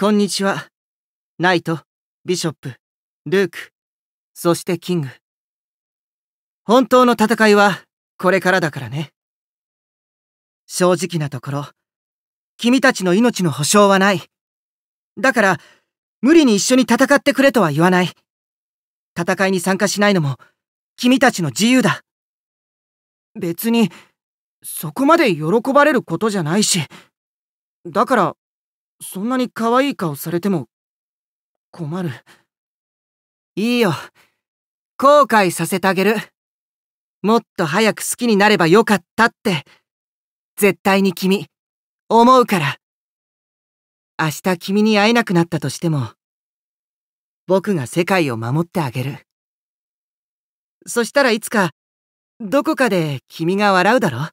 こんにちは。ナイト、ビショップ、ルーク、そしてキング。本当の戦いはこれからだからね。正直なところ、君たちの命の保証はない。だから、無理に一緒に戦ってくれとは言わない。戦いに参加しないのも、君たちの自由だ。別に、そこまで喜ばれることじゃないし。だから、そんなに可愛い顔されても困る。いいよ。後悔させてあげる。もっと早く好きになればよかったって、絶対に君、思うから。明日君に会えなくなったとしても、僕が世界を守ってあげる。そしたらいつか、どこかで君が笑うだろ